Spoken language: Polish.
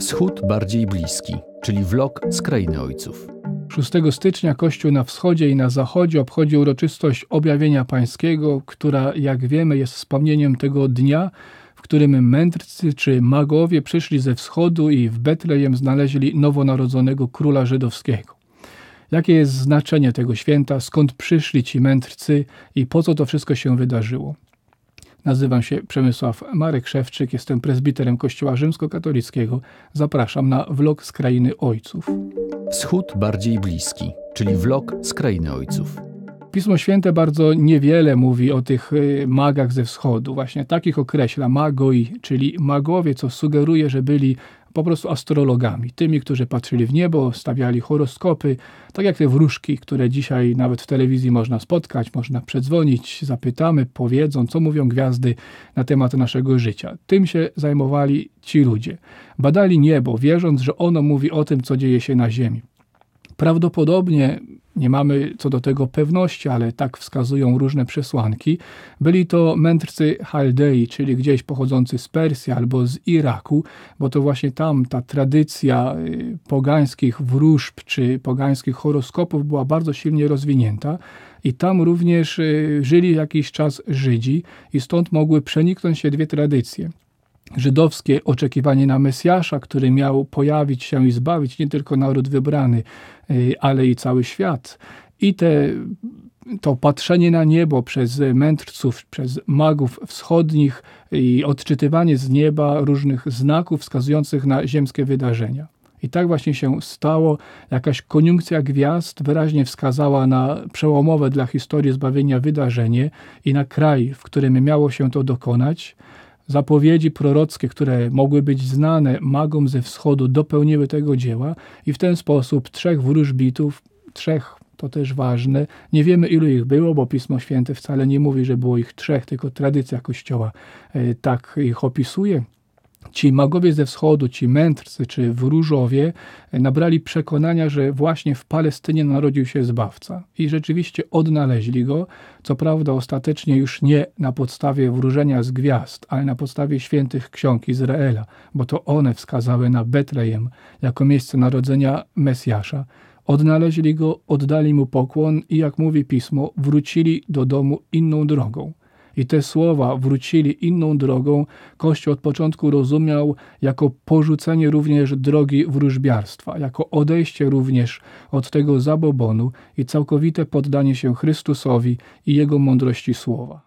Wschód bardziej bliski, czyli vlog z krainy ojców. 6 stycznia Kościół na wschodzie i na zachodzie obchodzi uroczystość Objawienia Pańskiego, która, jak wiemy, jest wspomnieniem tego dnia, w którym mędrcy czy magowie przyszli ze wschodu i w Betlejem znaleźli nowonarodzonego króla żydowskiego. Jakie jest znaczenie tego święta, skąd przyszli ci mędrcy i po co to wszystko się wydarzyło? Nazywam się Przemysław Marek Szewczyk, jestem prezbiterem Kościoła Rzymskokatolickiego. Zapraszam na vlog z krainy ojców. Wschód bardziej bliski, czyli vlog z krainy ojców. Pismo Święte bardzo niewiele mówi o tych y, magach ze wschodu. Właśnie takich określa magoi, czyli magowie, co sugeruje, że byli po prostu astrologami, tymi, którzy patrzyli w niebo, stawiali horoskopy, tak jak te wróżki, które dzisiaj nawet w telewizji można spotkać, można przedzwonić, zapytamy, powiedzą, co mówią gwiazdy na temat naszego życia. Tym się zajmowali ci ludzie. Badali niebo, wierząc, że ono mówi o tym, co dzieje się na Ziemi. Prawdopodobnie, nie mamy co do tego pewności, ale tak wskazują różne przesłanki, byli to mędrcy Haldei, czyli gdzieś pochodzący z Persji albo z Iraku, bo to właśnie tam ta tradycja y, pogańskich wróżb czy pogańskich horoskopów była bardzo silnie rozwinięta. I tam również y, żyli jakiś czas Żydzi, i stąd mogły przeniknąć się dwie tradycje żydowskie oczekiwanie na Mesjasza, który miał pojawić się i zbawić nie tylko naród wybrany, y, ale i cały świat. I te to patrzenie na niebo przez mędrców, przez magów wschodnich i odczytywanie z nieba różnych znaków wskazujących na ziemskie wydarzenia. I tak właśnie się stało. Jakaś koniunkcja gwiazd wyraźnie wskazała na przełomowe dla historii zbawienia wydarzenie i na kraj, w którym miało się to dokonać. Zapowiedzi prorockie, które mogły być znane magom ze wschodu, dopełniły tego dzieła i w ten sposób trzech wróżbitów, trzech to też ważne. Nie wiemy, ilu ich było, bo Pismo Święte wcale nie mówi, że było ich trzech, tylko tradycja Kościoła e, tak ich opisuje ci magowie ze wschodu, ci mędrcy czy wróżowie e, nabrali przekonania, że właśnie w Palestynie narodził się Zbawca. I rzeczywiście odnaleźli go, co prawda ostatecznie już nie na podstawie wróżenia z gwiazd, ale na podstawie świętych ksiąg Izraela, bo to one wskazały na Betlejem jako miejsce narodzenia Mesjasza. Odnaleźli go, oddali mu pokłon i jak mówi pismo, wrócili do domu inną drogą. I te słowa wrócili inną drogą, Kościół od początku rozumiał jako porzucenie również drogi wróżbiarstwa, jako odejście również od tego zabobonu i całkowite poddanie się Chrystusowi i Jego mądrości słowa.